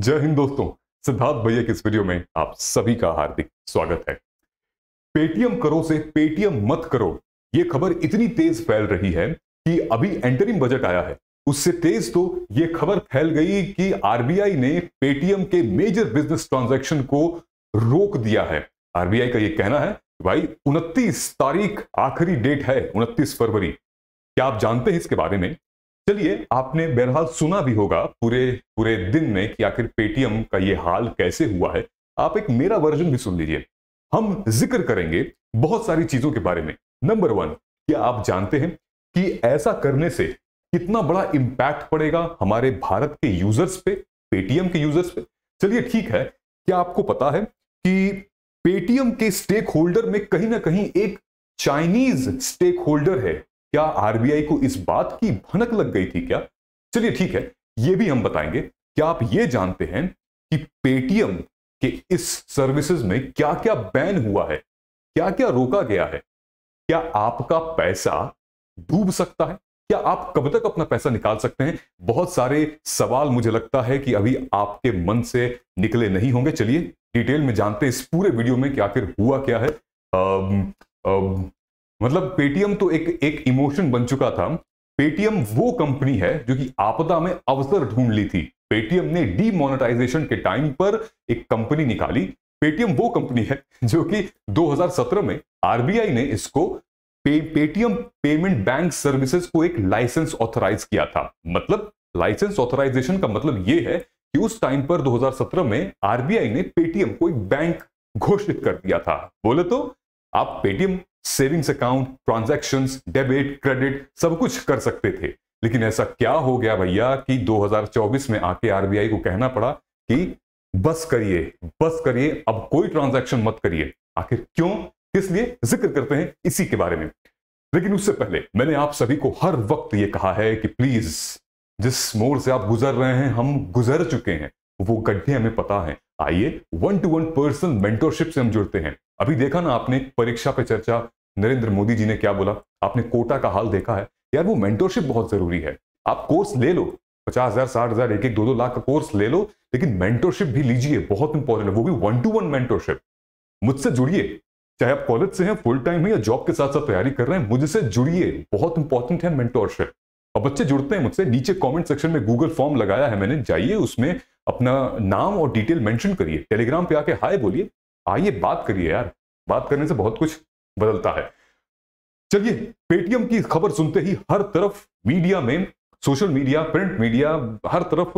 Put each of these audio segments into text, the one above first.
जय हिंद दोस्तों सिद्धार्थ भैया के इस वीडियो में आप सभी का हार्दिक स्वागत है पेटीएम करो से पेटीएम मत करो ये खबर इतनी तेज फैल रही है कि अभी एंटरिंग बजट आया है उससे तेज तो ये खबर फैल गई कि आरबीआई ने पेटीएम के मेजर बिजनेस ट्रांजैक्शन को रोक दिया है आरबीआई का ये कहना है भाई उनतीस तारीख आखिरी डेट है उनतीस फरवरी क्या आप जानते हैं इसके बारे में चलिए आपने बहरहाल सुना भी होगा पूरे पूरे दिन में कि आखिर पेटीएम का ये हाल कैसे हुआ है आप एक मेरा वर्जन भी सुन लीजिए हम जिक्र करेंगे बहुत सारी चीजों के बारे में नंबर वन क्या आप जानते हैं कि ऐसा करने से कितना बड़ा इम्पैक्ट पड़ेगा हमारे भारत के यूजर्स पे पेटीएम के यूजर्स पे चलिए ठीक है क्या आपको पता है कि पेटीएम के स्टेक होल्डर में कहीं ना कहीं एक चाइनीज स्टेक होल्डर है क्या आरबीआई को इस बात की भनक लग गई थी क्या चलिए ठीक है ये भी हम बताएंगे क्या आप ये जानते हैं कि पेटीएम के इस सर्विसेज में क्या क्या बैन हुआ है क्या क्या रोका गया है क्या आपका पैसा डूब सकता है क्या आप कब तक अपना पैसा निकाल सकते हैं बहुत सारे सवाल मुझे लगता है कि अभी आपके मन से निकले नहीं होंगे चलिए डिटेल में जानते हैं इस पूरे वीडियो में कि आखिर हुआ क्या है आ, आ, मतलब पेटीएम तो एक एक इमोशन बन चुका था पेटीएम वो कंपनी है जो कि आपदा में अवसर ढूंढ ली थी पेटीएम ने डीमोनेटाइजेशन के टाइम पर एक कंपनी निकाली पेटीएम वो कंपनी है जो कि 2017 में आरबीआई ने इसको पे, पेटीएम पेमेंट बैंक सर्विसेज को एक लाइसेंस ऑथराइज किया था मतलब लाइसेंस ऑथराइजेशन का मतलब यह है कि उस टाइम पर 2017 में आरबीआई ने पेटीएम को एक बैंक घोषित कर दिया था बोले तो आप Paytm savings account transaction debit credit सब कुछ कर सकते थे लेकिन ऐसा क्या हो गया भैया कि 2024 में आके आरबीआई को कहना पड़ा कि बस करिए बस करिए अब कोई ट्रांजैक्शन मत करिए आखिर क्यों किस लिए जिक्र करते हैं इसी के बारे में लेकिन उससे पहले मैंने आप सभी को हर वक्त ये कहा है कि प्लीज जिस मोड़ से आप गुजर रहे हैं हम गुजर चुके हैं वो गड्ढे हमें पता है आइए one to one personal mentorship से हम जुड़ते हैं अभी देखा ना आपने परीक्षा पे चर्चा नरेंद्र मोदी जी ने क्या बोला आपने कोटा का हाल देखा है यार वो मेंटोरशिप बहुत जरूरी है आप कोर्स ले लो पचास हजार साठ हजार एक एक दो दो लाख का कोर्स ले लो लेकिन मेंटोरशिप भी लीजिए बहुत इंपॉर्टेंट है वो भी वन टू वन मेंटोरशिप मुझसे जुड़िए चाहे आप कॉलेज से हैं फुल टाइम है या जॉब के साथ साथ तैयारी कर रहे हैं मुझसे जुड़िए बहुत इंपॉर्टेंट है मेंटोरशिप और बच्चे जुड़ते हैं मुझसे नीचे कमेंट सेक्शन में गूगल फॉर्म लगाया है मैंने जाइए उसमें अपना नाम और डिटेल मेंशन करिए टेलीग्राम पे आके हाय बोलिए आइए बात करिए यार बात करने से बहुत कुछ बदलता है चलिए पेटीएम की खबर सुनते ही हर तरफ मीडिया में सोशल मीडिया प्रिंट मीडिया हर तरफ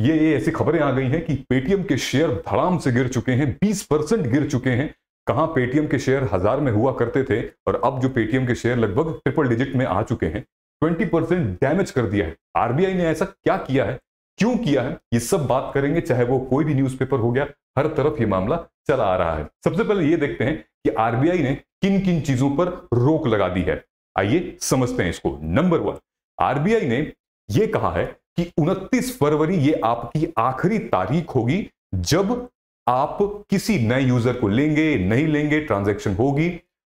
ये ये ऐसी खबरें आ गई हैं कि पेटीएम के शेयर धड़ाम से गिर चुके हैं 20 परसेंट गिर चुके हैं कहां पेटीएम के शेयर हजार में हुआ करते थे और अब जो पेटीएम के शेयर लगभग ट्रिपल डिजिट में आ चुके हैं 20 परसेंट डैमेज कर दिया है आरबीआई ने ऐसा क्या किया है क्यों किया है ये सब बात करेंगे चाहे वो कोई भी न्यूज हो गया हर तरफ ये मामला चला आ रहा है सबसे पहले ये देखते हैं कि आरबीआई ने किन किन चीजों पर रोक लगा दी है आइए समझते हैं इसको नंबर वन आरबीआई ने यह कहा है कि 29 फरवरी ये आपकी आखिरी तारीख होगी जब आप किसी नए यूजर को लेंगे नहीं लेंगे ट्रांजैक्शन होगी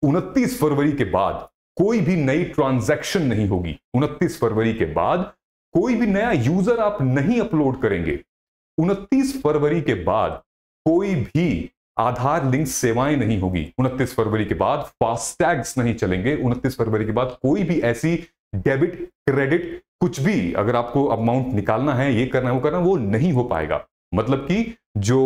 29 फरवरी के बाद कोई भी नई ट्रांजैक्शन नहीं होगी 29 फरवरी के बाद कोई भी नया यूजर आप नहीं अपलोड करेंगे 29 फरवरी के बाद कोई भी आधार लिंक सेवाएं नहीं होगी उनतीस फरवरी के बाद फास्टैग्स नहीं चलेंगे उनतीस फरवरी के बाद कोई भी ऐसी डेबिट क्रेडिट कुछ भी अगर आपको अमाउंट निकालना है ये करना है वो करना वो नहीं हो पाएगा मतलब कि जो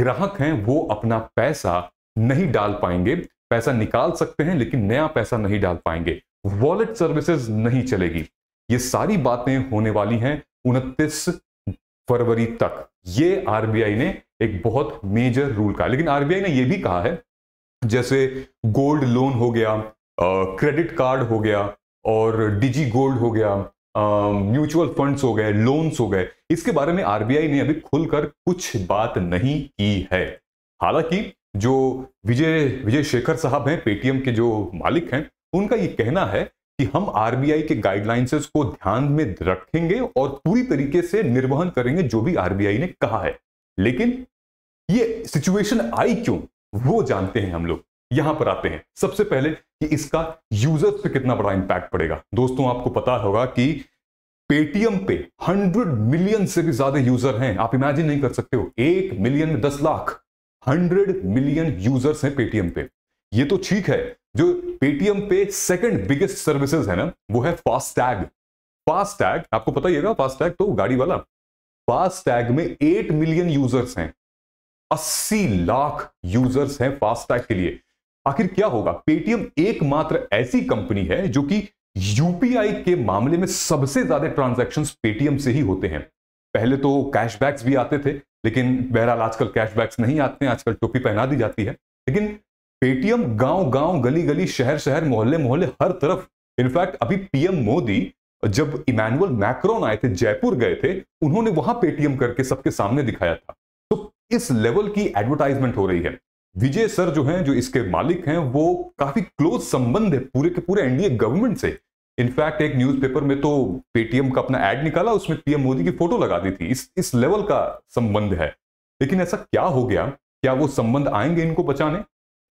ग्राहक हैं वो अपना पैसा नहीं डाल पाएंगे पैसा निकाल सकते हैं लेकिन नया पैसा नहीं डाल पाएंगे वॉलेट सर्विसेज नहीं चलेगी ये सारी बातें होने वाली हैं उनतीस फरवरी तक ये आरबीआई ने एक बहुत मेजर रूल कहा लेकिन आरबीआई ने यह भी कहा है जैसे गोल्ड लोन हो गया क्रेडिट कार्ड हो गया और डिजी गोल्ड हो गया म्यूचुअल फंड्स हो गए लोन्स हो गए इसके बारे में आरबीआई ने अभी खुलकर कुछ बात नहीं की है हालांकि जो विजय विजय शेखर साहब हैं पेटीएम के जो मालिक हैं उनका ये कहना है कि हम आरबीआई के गाइडलाइंसेस को ध्यान में रखेंगे और पूरी तरीके से निर्वहन करेंगे जो भी आरबीआई ने कहा है लेकिन ये सिचुएशन आई क्यों वो जानते हैं हम लोग यहां पर आते हैं सबसे पहले कि इसका यूजर्स पे कितना बड़ा इंपैक्ट पड़ेगा दोस्तों आपको पता होगा कि पेटीएम पे हंड्रेड मिलियन से भी ज्यादा यूजर हैं आप इमेजिन नहीं कर सकते हो एक मिलियन में दस लाख हंड्रेड मिलियन यूजर्स हैं पेटीएम पे ये तो ठीक है जो पेटीएम पे सेकंड बिगेस्ट सर्विसेज है ना वो है फास्टैग फास्टैग आपको पता ही फास्टैग तो गाड़ी वाला फास्टैग में एट मिलियन यूजर्स हैं अस्सी लाख यूजर्स हैं फास्टैग के लिए आखिर क्या होगा पेटीएम एकमात्र ऐसी कंपनी है जो कि यूपीआई के मामले में सबसे ज्यादा ट्रांजेक्शन पेटीएम से ही होते हैं पहले तो कैशबैक्स भी आते थे लेकिन बहरहाल आजकल कैशबैक्स नहीं आते हैं आजकल टोपी पहना दी जाती है लेकिन पेटीएम गांव गांव गली गली शहर शहर मोहल्ले मोहल्ले हर तरफ इनफैक्ट अभी पीएम मोदी जब इमैनुअल मैक्रोन आए थे जयपुर गए थे उन्होंने वहां पेटीएम करके सबके सामने दिखाया था तो इस लेवल की एडवर्टाइजमेंट हो रही है विजय सर जो हैं जो इसके मालिक हैं वो काफी क्लोज संबंध है पूरे के पूरे एनडीए गवर्नमेंट से इनफैक्ट एक न्यूज़पेपर में तो पेटीएम का अपना एड निकाला उसमें पीएम मोदी की फोटो लगा दी थी इस इस लेवल का संबंध है लेकिन ऐसा क्या हो गया क्या वो संबंध आएंगे इनको बचाने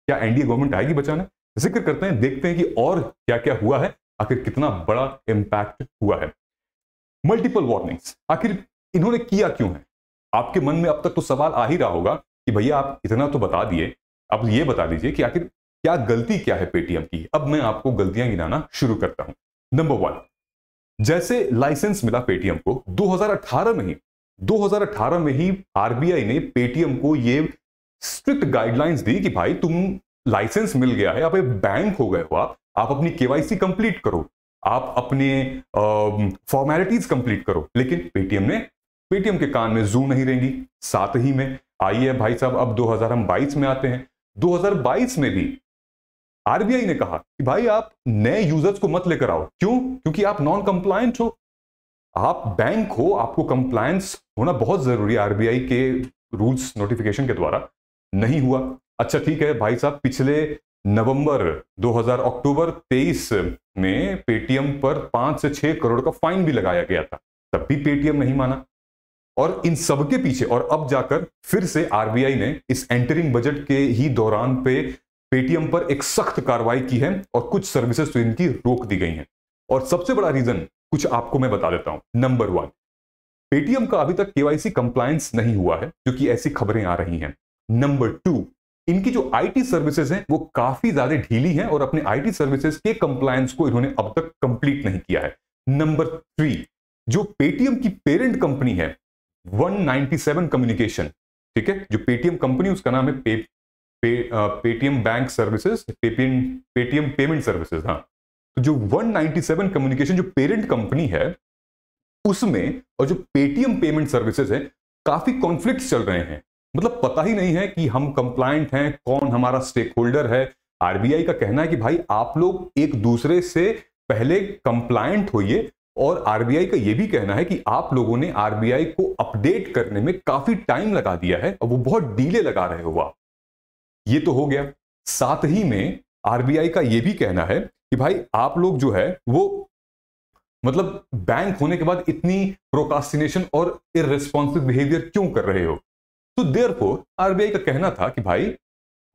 क्या एनडीए गवर्नमेंट आएगी बचाने जिक्र करते हैं देखते हैं कि और क्या क्या हुआ है आखिर कितना बड़ा इंपैक्ट हुआ है मल्टीपल वार्निंग्स आखिर इन्होंने किया क्यों है आपके मन में अब तक तो सवाल आ ही रहा होगा कि भैया आप इतना तो बता दिए अब ये बता दीजिए कि आखिर क्या गलती क्या है पेटीएम की अब मैं आपको गलतियां गिनाना शुरू करता हूं नंबर वन जैसे लाइसेंस मिला पेटीएम को 2018 में ही 2018 में ही आरबीआई ने पेटीएम को यह स्ट्रिक्ट गाइडलाइंस दी कि भाई तुम लाइसेंस मिल गया है आप एक बैंक हो गए हो आप आप अपनी केवाईसी कंप्लीट करो आप अपने फॉर्मेलिटीज कंप्लीट करो लेकिन पेटीएम ने पेटीएम के कान में जू नहीं रहेंगी साथ ही में आइए भाई साहब अब 2022 हम में आते हैं 2022 में भी आरबीआई ने कहा कि भाई आप नए यूजर्स को मत लेकर आओ क्यों क्योंकि आप नॉन कंप्लायंट हो आप बैंक हो आपको कंप्लायंस होना बहुत जरूरी है आरबीआई के रूल्स नोटिफिकेशन के द्वारा नहीं हुआ अच्छा ठीक है भाई साहब पिछले नवंबर 2000 अक्टूबर 23 में पेटीएम पर पांच से छह करोड़ का फाइन भी लगाया गया था तब भी पेटीएम नहीं माना और इन सबके पीछे और अब जाकर फिर से आरबीआई ने इस एंटरिंग बजट के ही दौरान पे पेटीएम पर एक सख्त कार्रवाई की है और कुछ सर्विसेज तो इनकी रोक दी गई हैं और सबसे बड़ा रीजन कुछ आपको मैं बता देता हूं नंबर वन पेटीएम का अभी तक केवाईसी कंप्लायंस नहीं हुआ है क्योंकि ऐसी खबरें आ रही हैं नंबर टू इनकी जो आईटी सर्विसेज हैं वो काफी ज्यादा ढीली हैं और अपने आईटी सर्विसेज के कंप्लायंस को इन्होंने अब तक कंप्लीट नहीं किया है नंबर थ्री जो पेटीएम की पेरेंट कंपनी है 197 कम्युनिकेशन ठीक है जो पेटीएम कंपनी उसका नाम है pay, pay, Paytm bank services Paytm Paytm payment services हाँ तो जो 197 कम्युनिकेशन जो पेरेंट कंपनी है उसमें और जो पेटीएम पेमेंट सर्विसेज है काफी कॉन्फ्लिक्ट चल रहे हैं मतलब पता ही नहीं है कि हम कंप्लाइंट हैं कौन हमारा स्टेक होल्डर है आरबीआई का कहना है कि भाई आप लोग एक दूसरे से पहले कंप्लाइंट होइए और आरबीआई का यह भी कहना है कि आप लोगों ने आरबीआई को अपडेट करने में काफी टाइम लगा दिया है और वो बहुत डीले लगा रहे हो आप ये तो हो गया साथ ही में आरबीआई का यह भी कहना है कि भाई आप लोग जो है वो मतलब बैंक होने के बाद इतनी प्रोकास्टिनेशन और इरेस्पॉन्सिव बिहेवियर क्यों कर रहे हो तो देर को आरबीआई का कहना था कि भाई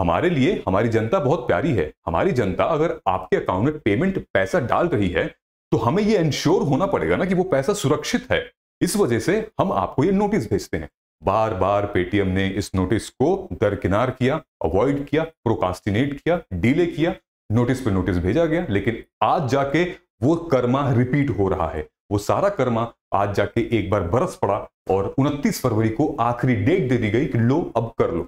हमारे लिए हमारी जनता बहुत प्यारी है हमारी जनता अगर आपके अकाउंट में पेमेंट पैसा डाल रही है तो हमें यह इंश्योर होना पड़ेगा ना कि वो पैसा सुरक्षित है इस वजह से हम आपको ये नोटिस भेजते हैं बार बार पेटीएम ने इस नोटिस को दरकिनार किया अवॉइड किया प्रोकास्टिनेट किया डिले किया नोटिस पे नोटिस भेजा गया लेकिन आज जाके वो कर्मा रिपीट हो रहा है वो सारा कर्मा आज जाके एक बार बरस पड़ा और 29 फरवरी को आखिरी डेट दे दी गई कि लो अब कर लो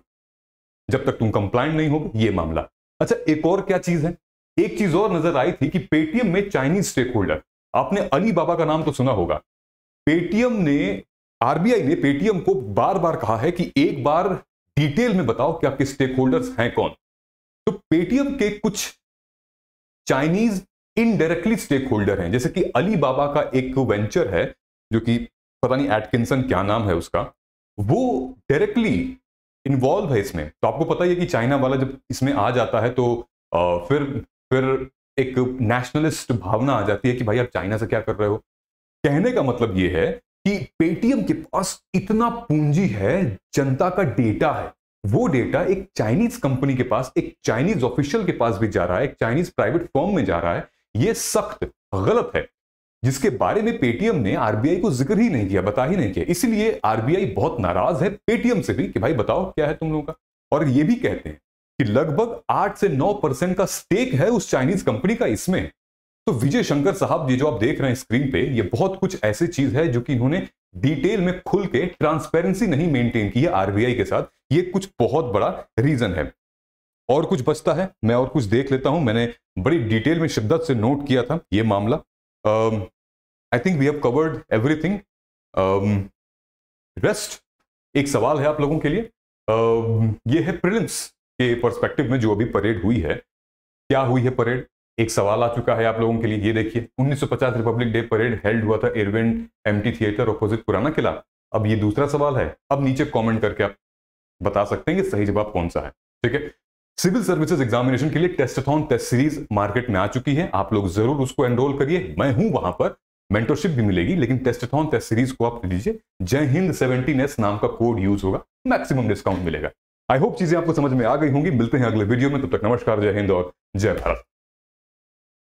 जब तक तुम कंप्लाइंट नहीं हो ये मामला अच्छा एक और क्या चीज है एक चीज और नजर आई थी कि पेटीएम में चाइनीज स्टेक होल्डर आपने अली बाबा का नाम तो सुना होगा पेटीएम ने आरबीआई ने पेटीएम को बार बार कहा है कि एक बार डिटेल में बताओ कि आपके स्टेक होल्डर्स हैं कौन तो पेटीएम के कुछ चाइनीज इनडायरेक्टली स्टेक होल्डर हैं जैसे कि अली बाबा का एक वेंचर है जो कि पता नहीं एटकिंसन क्या नाम है उसका वो डायरेक्टली इन्वॉल्व है इसमें तो आपको पता ही है कि चाइना वाला जब इसमें आ जाता है तो आ, फिर फिर एक नेशनलिस्ट भावना आ जाती है कि भाई आप चाइना से क्या कर रहे हो कहने का मतलब ये है कि पेटीएम के पास इतना पूंजी है जनता का डेटा है वो डेटा एक चाइनीज कंपनी के पास एक चाइनीज ऑफिशियल के पास भी जा रहा है एक चाइनीज प्राइवेट फॉर्म में जा रहा है ये सख्त गलत है जिसके बारे में पेटीएम ने आरबीआई को जिक्र ही नहीं किया बता ही नहीं किया इसलिए आरबीआई बहुत नाराज है पेटीएम से भी कि भाई बताओ क्या है तुम लोगों का और ये भी कहते हैं कि लगभग आठ से नौ परसेंट का स्टेक है उस चाइनीज कंपनी का इसमें तो विजय शंकर साहब ये जो आप देख रहे हैं स्क्रीन पे ये बहुत कुछ ऐसी चीज है जो कि इन्होंने डिटेल में खुल के ट्रांसपेरेंसी नहीं मेंटेन की है आरबीआई के साथ ये कुछ बहुत बड़ा रीजन है और कुछ बचता है मैं और कुछ देख लेता हूं मैंने बड़ी डिटेल में शिद्दत से नोट किया था ये मामला I think we have covered everything rest एक सवाल है आप लोगों के लिए uh, ये है प्रिलिम्स के पर्सपेक्टिव में जो अभी परेड हुई है क्या हुई है परेड एक सवाल आ चुका है आप लोगों के लिए ये देखिए 1950 रिपब्लिक डे परेड हेल्ड हुआ था एयरविंड एमटी थिएटर ऑपोजिट पुराना किला अब ये दूसरा सवाल है अब नीचे कमेंट करके आप बता सकते हैं कि सही जवाब कौन सा है ठीक है सिविल सर्विसेज एग्जामिनेशन के लिए टेस्टथॉन टेस्ट सीरीज मार्केट में आ चुकी है आप लोग जरूर उसको एनरोल करिए मैं हूं वहां पर मेंटरशिप भी मिलेगी लेकिन टेस्टथॉन टेस्ट सीरीज को आप लीजिए जय हिंद सेवेंटीन एस नाम का कोड यूज होगा मैक्सिमम डिस्काउंट मिलेगा आई होप चीजें आपको समझ में आ गई होंगी मिलते हैं अगले वीडियो में तब तो तक नमस्कार जय हिंद और जय भारत